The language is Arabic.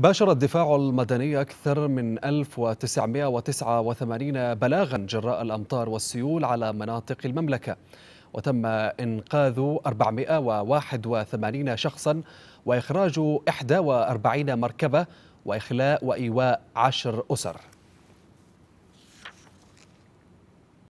باشر الدفاع المدني أكثر من 1989 بلاغا جراء الأمطار والسيول على مناطق المملكة وتم إنقاذ 481 شخصا وإخراج 41 مركبة وإخلاء وإيواء عشر أسر